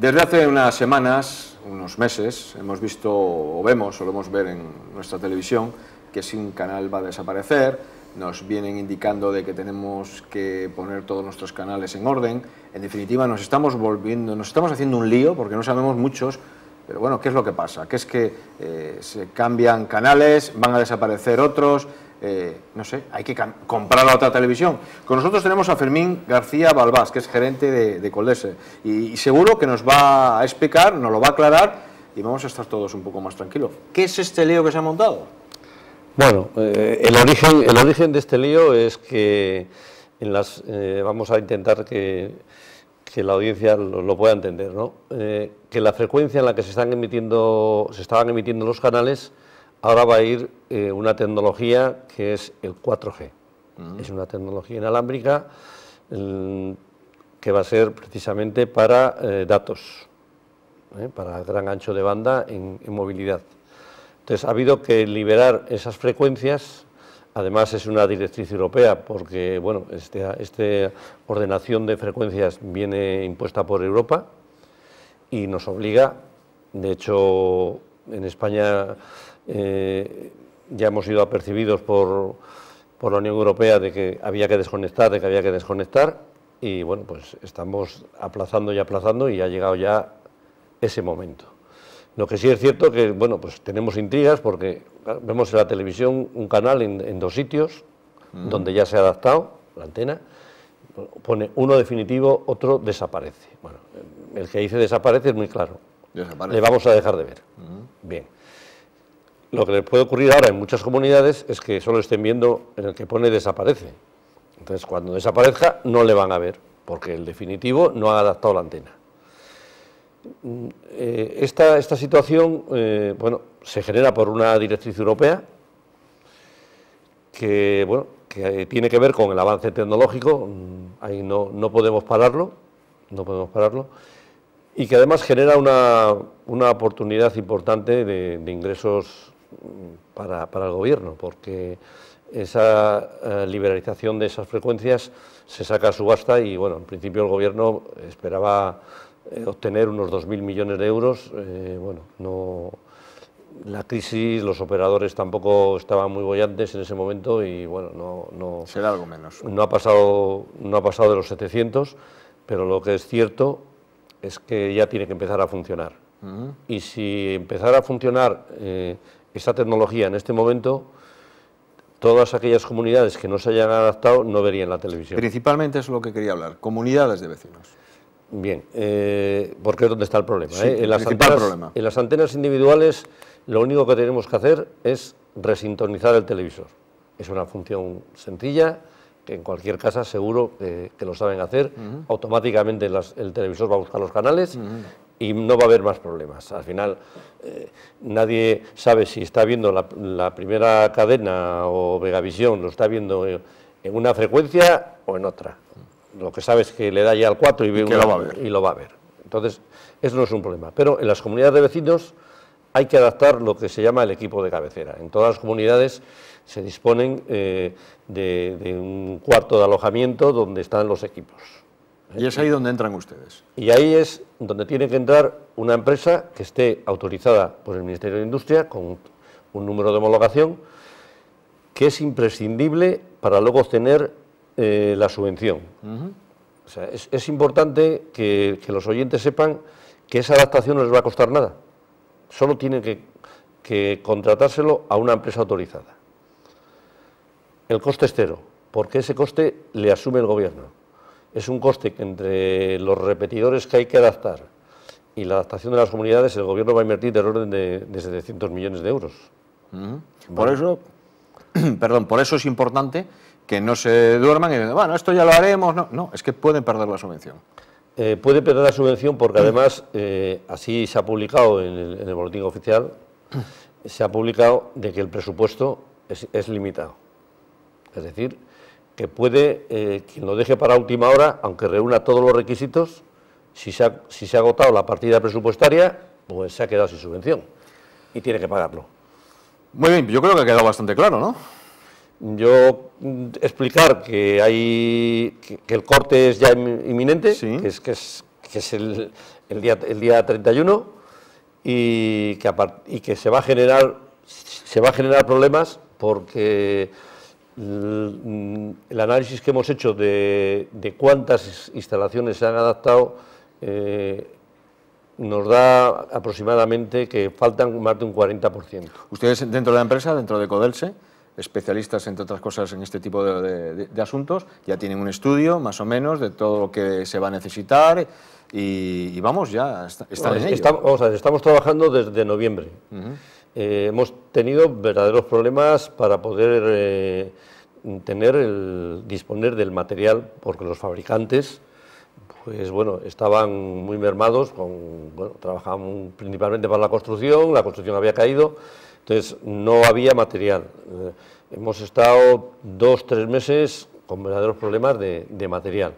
Desde hace unas semanas, unos meses, hemos visto o vemos, o lo solemos ver en nuestra televisión, que sin canal va a desaparecer, nos vienen indicando de que tenemos que poner todos nuestros canales en orden. En definitiva, nos estamos volviendo, nos estamos haciendo un lío porque no sabemos muchos pero bueno, ¿qué es lo que pasa? Que es que eh, se cambian canales, van a desaparecer otros, eh, no sé, hay que comprar la otra televisión. Con nosotros tenemos a Fermín García Balbás, que es gerente de, de y, seguro que nos va a explicar, nos lo va a aclarar, y vamos a estar todos un poco más tranquilos. ¿Qué es este lío que se ha montado? Bueno, eh, el, origen, de este lío es que en las, eh, vamos a intentar que, la audiencia lo, lo pueda entender, ¿no? que la frecuencia en la que se, están emitiendo, se estaban emitiendo los canales Ahora va a ir eh, una tecnología que es el 4G. Mm. Es una tecnología inalámbrica que va a ser precisamente para eh, datos, eh, para gran ancho de banda en, movilidad. Entonces ha habido que liberar esas frecuencias. Además es una directriz europea porque bueno, esta este ordenación de frecuencias viene impuesta por Europa y nos obliga. De hecho, en España eh, ya hemos sido apercibidos por, por la Unión Europea de que había que desconectar, de que había que desconectar, y bueno, pues estamos aplazando y aplazando y ha llegado ya ese momento. Lo que sí es cierto que, bueno, pues tenemos intrigas porque vemos en la televisión un canal en, dos sitios donde ya se ha adaptado la antena, pone uno definitivo, otro desaparece. Bueno, el que dice desaparece es muy claro. Le vamos a dejar de ver. Bien lo que les puede ocurrir ahora en muchas comunidades es que solo estén viendo en el que pone desaparece. Entonces, cuando desaparezca, no le van a ver, porque el definitivo no ha adaptado la antena. Mm, eh, esta, situación eh, bueno, se genera por una directriz europea que, tiene que ver con el avance tecnológico, mm, ahí no, no podemos pararlo, no podemos pararlo, y que además genera una, oportunidad importante de ingresos para, el gobierno, porque esa eh, liberalización de esas frecuencias se saca a subasta y, bueno, en principio el gobierno esperaba eh, obtener unos 2.000 millones de euros. Eh, bueno, no, la crisis, los operadores tampoco estaban muy bollantes en ese momento y, bueno, no... Será algo menos. No ha, pasado, no ha pasado de los 700, pero lo que es cierto es que ya tiene que empezar a funcionar. Y si empezara a funcionar esta tecnología en este momento, todas aquellas comunidades que no se hayan adaptado no verían la televisión. Principalmente es lo que quería hablar, comunidades de vecinos. Bien, eh, porque es donde está el ¿eh? problema. en, las antenas, individuales lo único que tenemos que hacer es resintonizar el televisor. Es una función sencilla, que en cualquier casa seguro que lo saben hacer. Automáticamente el televisor va a buscar los canales y no va a haber más problemas. Al final, eh, nadie sabe si está viendo la, primera cadena o Vegavisión, lo está viendo en, una frecuencia o en otra. Lo que sabe es que le da ya al 4 y, lo va a ver. Entonces, eso no es un problema. Pero en las comunidades de vecinos hay que adaptar lo que se llama el equipo de cabecera. En todas las comunidades se disponen eh, de un cuarto de alojamiento donde están los equipos. Y es ahí donde entran ustedes. Y ahí es donde tiene que entrar una empresa que esté autorizada por el Ministerio de Industria con un número de homologación que es imprescindible para luego obtener eh, la subvención. o sea, es, importante que, los oyentes sepan que esa adaptación no les va a costar nada. Solo tienen que, que contratárselo a una empresa autorizada. El coste es cero, porque ese coste le asume el gobierno es un coste que entre los repetidores que hay que adaptar y la adaptación de las comunidades, el gobierno va a invertir del orden de, 700 millones de euros. Por eso, perdón, por eso es importante que no se duerman y digan, bueno, esto ya lo haremos. No, no es que pueden perder la subvención. Eh, puede perder la subvención porque además, eh, así se ha publicado en el, boletín oficial, se ha publicado de que el presupuesto es limitado. Es decir, que puede, eh, quien lo deje para última hora, aunque reúna todos los requisitos, si se, ha, agotado la partida presupuestaria, pues se ha quedado sin subvención y tiene que pagarlo. Muy bien, yo creo que ha quedado bastante claro, ¿no? Yo mm, explicar que hay que, el corte es ya inminente, que es, el, día, el día 31 y que, y que se va a generar se va a generar problemas porque el análisis que hemos hecho de, cuántas instalaciones se han adaptado eh, nos da aproximadamente que faltan más de un 40%. Ustedes dentro de la empresa, dentro de Codelse, especialistas entre otras cosas en este tipo de, asuntos, ya tienen un estudio más o menos de todo lo que se va a necesitar y, vamos, ya están en ello. Estamos, estamos trabajando desde noviembre. Eh, hemos tenido verdaderos problemas para poder eh, tener el, disponer del material, porque los fabricantes pues bueno, estaban muy mermados, trabajaban principalmente para la construcción, la construcción había caído, entonces no había material. Eh, hemos estado dos, tres meses con verdaderos problemas de material.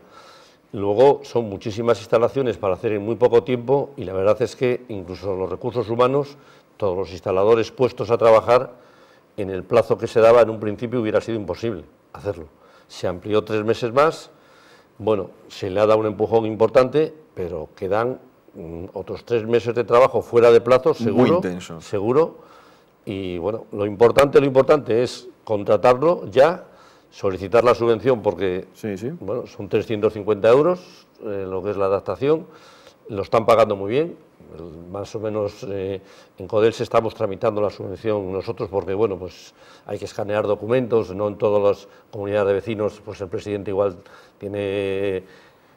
Luego son muchísimas instalaciones para hacer en muy poco tiempo y la verdad es que incluso los recursos humanos todos los instaladores puestos a trabajar, en el plazo que se daba en un principio hubiera sido imposible hacerlo. Se amplió tres meses más, bueno, se le ha dado un empujón importante, pero quedan mm, otros tres meses de trabajo fuera de plazo, seguro. Seguro. Y bueno, lo importante, lo importante es contratarlo ya, solicitar la subvención porque, bueno, son 350 euros, eh, lo que es la adaptación, lo están pagando muy bien, más o menos eh, en CODELS estamos tramitando la subvención nosotros porque, bueno, pues hay que escanear documentos, no en todas las comunidades de vecinos, pues el presidente igual tiene,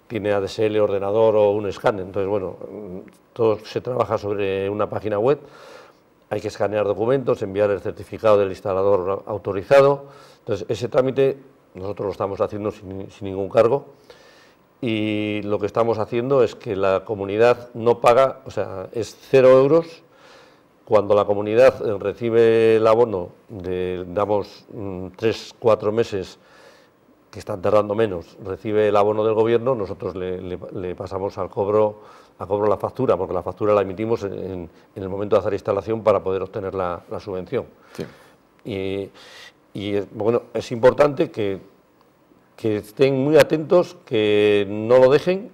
tiene ADSL, ordenador o un escáner. Entonces, bueno, todo se trabaja sobre una página web, hay que escanear documentos, enviar el certificado del instalador autorizado. Entonces, ese trámite nosotros lo estamos haciendo sin ningún cargo y lo que estamos haciendo es que la comunidad no paga, o sea, es cero euros. Cuando la comunidad recibe el abono, de, damos mm, tres, cuatro meses, que están tardando menos, recibe el abono del gobierno, nosotros le, pasamos al cobro, a cobro la factura, porque la factura la emitimos en, el momento de hacer instalación para poder obtener la, subvención. Y, y bueno, es importante que que estén muy atentos, que no lo dejen,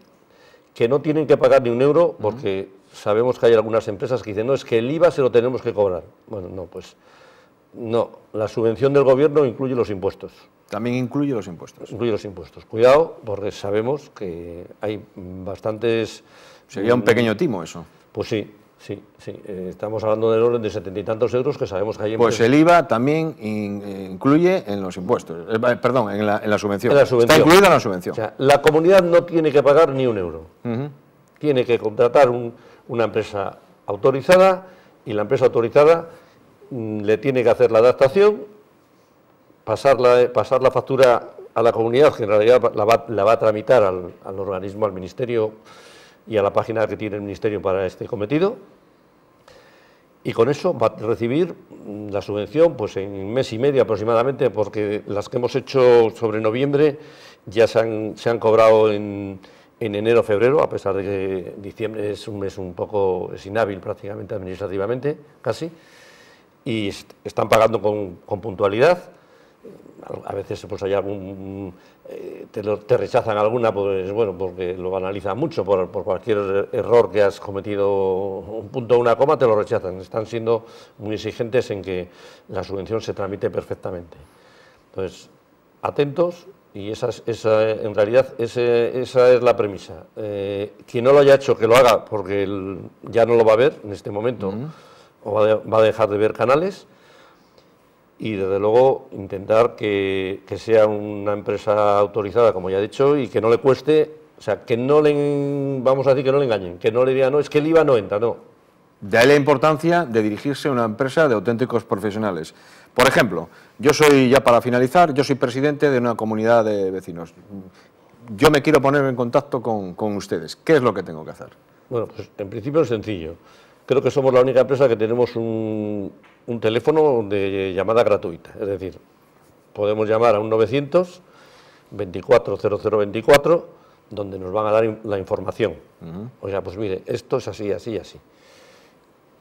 que no tienen que pagar ni un euro, porque sabemos que hay algunas empresas que dicen, no, es que el IVA se lo tenemos que cobrar. Bueno, no, pues no, la subvención del gobierno incluye los impuestos. También incluye los impuestos. Incluye los impuestos. Cuidado, porque sabemos que hay bastantes... Sería un pequeño mm, timo eso. Pues sí, Sí, sí, eh, estamos hablando del orden de setenta y tantos euros que sabemos que hay Pues el IVA también eh, incluye en los impuestos, eh, perdón, en la, subvención. Está incluida en la subvención. O sea, la comunidad no tiene que pagar ni un euro. Tiene que contratar una empresa autorizada y la empresa autorizada mm, le tiene que hacer la adaptación, pasar la, factura a la comunidad, que en realidad la va, a tramitar al organismo, al ministerio y a la página que tiene el Ministerio para este cometido, y con eso va a recibir mm, la subvención pues en mes y medio aproximadamente, porque las que hemos hecho sobre noviembre ya se han, cobrado en, enero, febrero, a pesar de que diciembre es un mes un poco, inhábil prácticamente administrativamente, casi, y están pagando con puntualidad a veces pues, hay eh, te, rechazan alguna pues bueno porque lo analizan mucho por, cualquier error que has cometido un punto o una coma te lo rechazan están siendo muy exigentes en que la subvención se tramite perfectamente entonces atentos y esa, esa en realidad esa es la premisa eh, quien no lo haya hecho que lo haga porque ya no lo va a ver en este momento o va, a dejar de ver canales y desde luego intentar que, sea una empresa autorizada, como ya he dicho, y que no le cueste, o sea, que no le, vamos a decir que no le engañen, que no le digan, no, es que el IVA no entra, no. De ahí la importancia de dirigirse a una empresa de auténticos profesionales. Por ejemplo, yo soy, ya para finalizar, yo soy presidente de una comunidad de vecinos. Yo me quiero poner en contacto con, con ustedes. ¿Qué es lo que tengo que hacer? Bueno, pues en principio es sencillo creo que somos la única empresa que tenemos un, teléfono de llamada gratuita. Es decir, podemos llamar a un 900 240024 donde nos van a dar la información. ...oiga, pues mire, esto es así, así, así.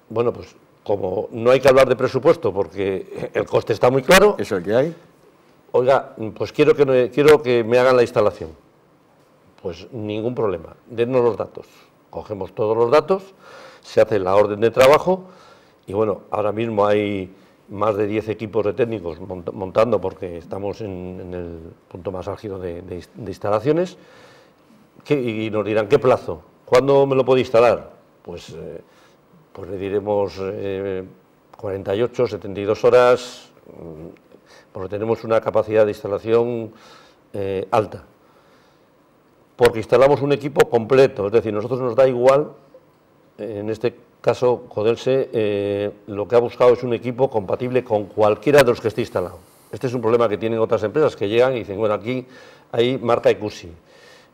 Bueno, pues como no hay que hablar de presupuesto porque el coste está muy claro. Es el que hay. Oiga, pues quiero que, quiero que me hagan la instalación. Pues ningún problema, dennos los datos. Cogemos todos los datos, se hace la orden de trabajo y bueno, ahora mismo hay más de 10 equipos de técnicos montando porque estamos en, el punto más álgido de, instalaciones y nos dirán qué plazo, cuándo me lo puedo instalar, pues, eh, pues le diremos 48, eh, 72 horas, mm, porque tenemos una capacidad de instalación eh, alta, porque instalamos un equipo completo, es decir, nosotros nos da igual en este caso Codelse eh, lo que ha buscado es un equipo compatible con cualquiera de los que esté instalado. Este es un problema que tienen otras empresas que llegan y dicen, bueno, aquí hay marca Ecusi,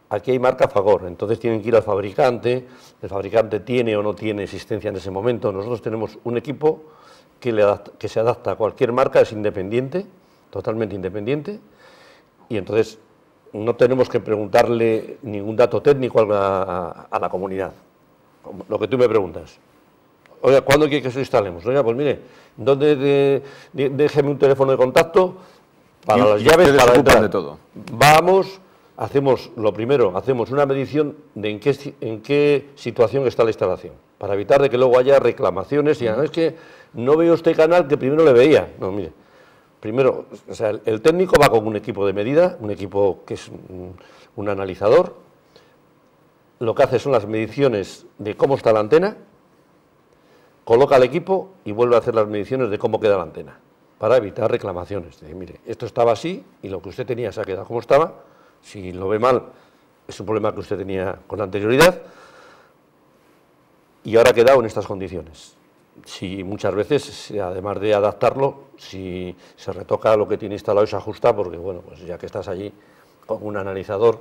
aquí hay marca Fagor, entonces tienen que ir al fabricante, el fabricante tiene o no tiene existencia en ese momento. Nosotros tenemos un equipo que, se adapta a cualquier marca, es independiente, totalmente independiente, y entonces no tenemos que preguntarle ningún dato técnico a la comunidad lo que tú me preguntas. Oiga, ¿cuándo quiere que se instalemos? Oiga, pues mire, ¿dónde déjeme un teléfono de contacto para las llaves, para entrar. de todo. Vamos, hacemos lo primero, hacemos una medición de en qué, situación está la instalación, para evitar de que luego haya reclamaciones y es que no veo este canal que primero le veía. No, mire, primero, o sea, el, técnico va con un equipo de medida, un equipo que es un analizador, lo que hace son las mediciones de cómo está la antena, coloca el equipo y vuelve a hacer las mediciones de cómo queda la antena, para evitar reclamaciones. mire, esto estaba así y lo que usted tenía se ha quedado como estaba, si lo ve mal, es un problema que usted tenía con anterioridad y ahora ha quedado en estas condiciones. Si muchas veces, además de adaptarlo, si se retoca lo que tiene instalado y se ajusta, porque bueno, pues ya que estás allí con un analizador,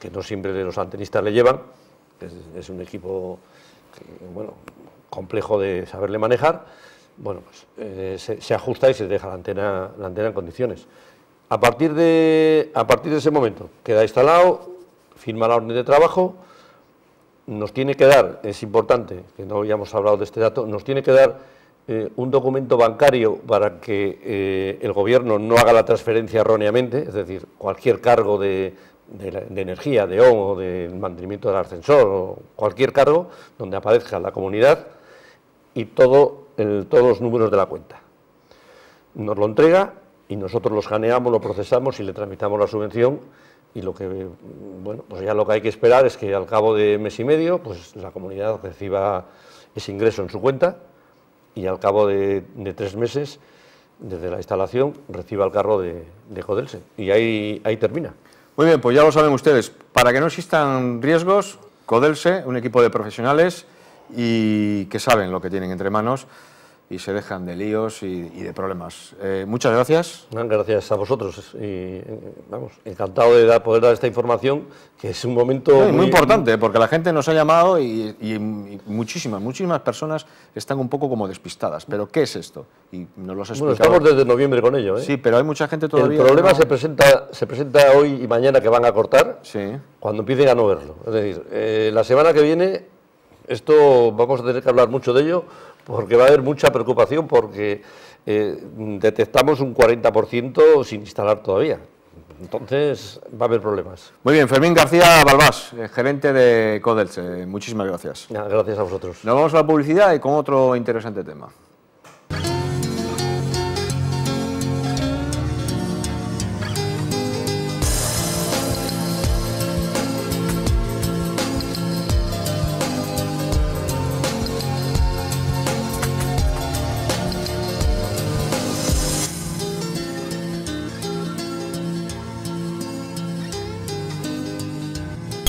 que no siempre los antenistas le llevan. Es, un equipo bueno, complejo de saberle manejar. Bueno, pues eh, se, ajusta y se deja la antena, la antena en condiciones. A partir, de, a partir de ese momento queda instalado, firma la orden de trabajo, nos tiene que dar, es importante, que no habíamos hablado de este dato, nos tiene que dar eh, un documento bancario para que eh, el gobierno no haga la transferencia erróneamente, es decir, cualquier cargo de, de, energía, de o del mantenimiento del ascensor o cualquier cargo donde aparezca la comunidad y todos los números de la cuenta. Nos lo entrega y nosotros los escaneamos, lo procesamos y le tramitamos la subvención y lo que bueno, pues ya lo que hay que esperar es que al cabo de mes y medio pues la comunidad reciba ese ingreso en su cuenta y al cabo de, tres meses desde la instalación reciba el carro de, de y ahí termina. Muy bien, pues ya lo saben ustedes. Para que no existan riesgos, Codelse, un equipo de profesionales y que saben lo que tienen entre manos, y se dejan de líos y, de problemas. Eh, muchas gracias. Gracias a vosotros y vamos, encantado de poder dar esta información, que es un momento... muy, importante, porque la gente nos ha llamado y, muchísimas, muchísimas personas están un poco como despistadas. ¿Pero qué es esto? Y nos lo has explicado. estamos desde noviembre con ello. ¿eh? Sí, pero hay mucha gente todavía... El problema se, presenta, se presenta hoy y mañana que van a cortar, sí. cuando empiecen a no verlo. Es decir, eh, la semana que viene, esto vamos a tener que hablar mucho de ello porque va a haber mucha preocupación porque eh, detectamos un 40% sin instalar todavía. Entonces va a haber problemas. Muy bien, Fermín García Balbás, eh, gerente de Codelce. Muchísimas gracias. Gracias a vosotros. Nos vamos a la publicidad y con otro interesante tema.